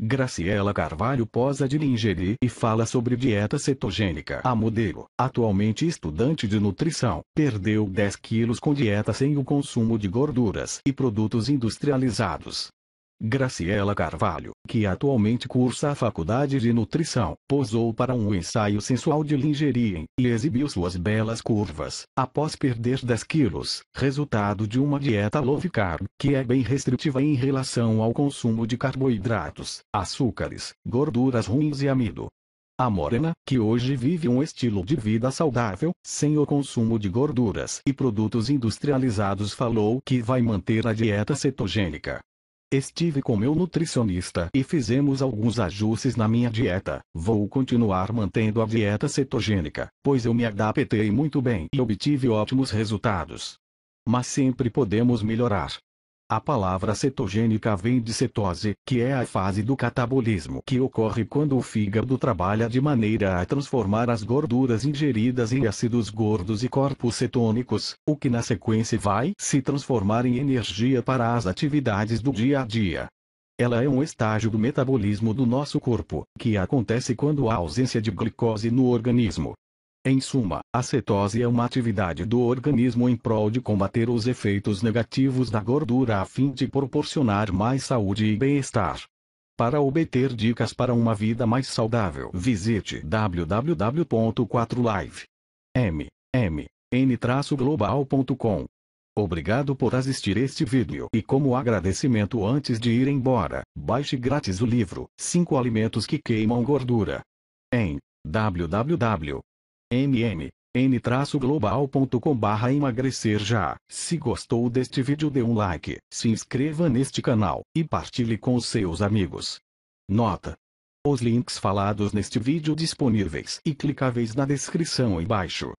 Graciela Carvalho posa de lingerie e fala sobre dieta cetogênica. A modelo, atualmente estudante de nutrição, perdeu 10 quilos com dieta sem o consumo de gorduras e produtos industrializados. Graciela Carvalho, que atualmente cursa a Faculdade de Nutrição, posou para um ensaio sensual de lingerie e exibiu suas belas curvas, após perder 10 quilos, resultado de uma dieta low carb, que é bem restritiva em relação ao consumo de carboidratos, açúcares, gorduras ruins e amido. A morena, que hoje vive um estilo de vida saudável, sem o consumo de gorduras e produtos industrializados, falou que vai manter a dieta cetogênica, Estive com meu nutricionista e fizemos alguns ajustes na minha dieta. Vou continuar mantendo a dieta cetogênica, pois eu me adaptei muito bem e obtive ótimos resultados. Mas sempre podemos melhorar. A palavra cetogênica vem de cetose, que é a fase do catabolismo que ocorre quando o fígado trabalha de maneira a transformar as gorduras ingeridas em ácidos gordos e corpos cetônicos, o que na sequência vai se transformar em energia para as atividades do dia a dia. Ela é um estágio do metabolismo do nosso corpo, que acontece quando há ausência de glicose no organismo. Em suma, a cetose é uma atividade do organismo em prol de combater os efeitos negativos da gordura a fim de proporcionar mais saúde e bem-estar. Para obter dicas para uma vida mais saudável, visite www4 livemmn globalcom Obrigado por assistir este vídeo e como agradecimento antes de ir embora, baixe grátis o livro 5 alimentos que queimam gordura. Em www mm.n-global.com barra emagrecer já. Se gostou deste vídeo dê um like, se inscreva neste canal, e partilhe com seus amigos. Nota. Os links falados neste vídeo disponíveis e clicáveis na descrição embaixo.